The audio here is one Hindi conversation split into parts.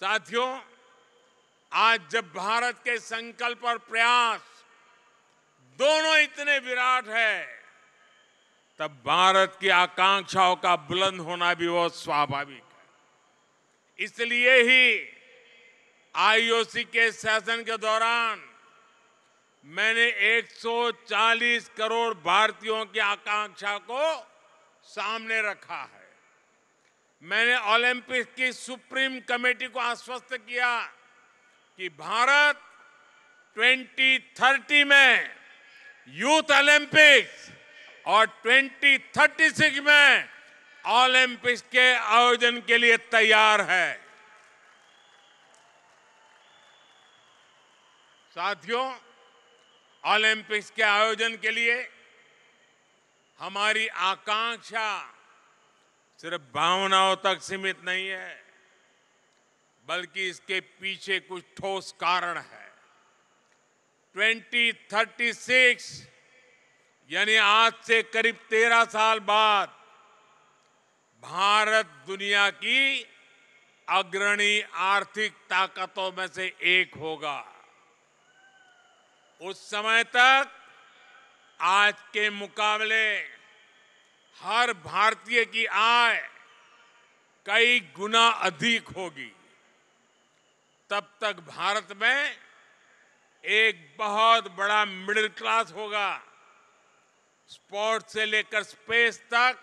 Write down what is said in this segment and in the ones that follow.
साथियों आज जब भारत के संकल्प और प्रयास दोनों इतने विराट है तब भारत की आकांक्षाओं का बुलंद होना भी बहुत स्वाभाविक है इसलिए ही आईओसी के शासन के दौरान मैंने 140 करोड़ भारतीयों की आकांक्षा को सामने रखा है मैंने ओलंपिक की सुप्रीम कमेटी को आश्वस्त किया कि भारत 2030 में यूथ ओलंपिक्स और 2036 में ओलंपिक्स के आयोजन के लिए तैयार है साथियों ओलंपिक्स के आयोजन के लिए हमारी आकांक्षा सिर्फ भावनाओं तक सीमित नहीं है बल्कि इसके पीछे कुछ ठोस कारण है 2036 यानी आज से करीब तेरह साल बाद भारत दुनिया की अग्रणी आर्थिक ताकतों में से एक होगा उस समय तक आज के मुकाबले हर भारतीय की आय कई गुना अधिक होगी तब तक भारत में एक बहुत बड़ा मिडिल क्लास होगा स्पोर्ट्स से लेकर स्पेस तक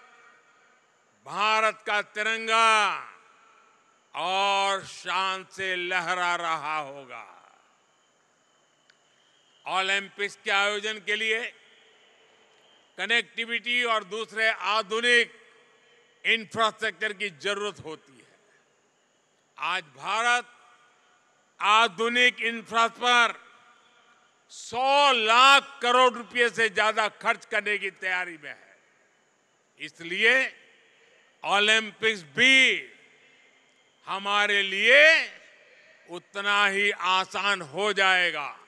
भारत का तिरंगा और शान से लहरा रहा होगा ओलंपिक्स के आयोजन के लिए कनेक्टिविटी और दूसरे आधुनिक इंफ्रास्ट्रक्चर की जरूरत होती है आज भारत आधुनिक इंफ्रास्ट्रक्चर 100 लाख करोड़ रुपए से ज्यादा खर्च करने की तैयारी में है इसलिए ओलंपिक्स भी हमारे लिए उतना ही आसान हो जाएगा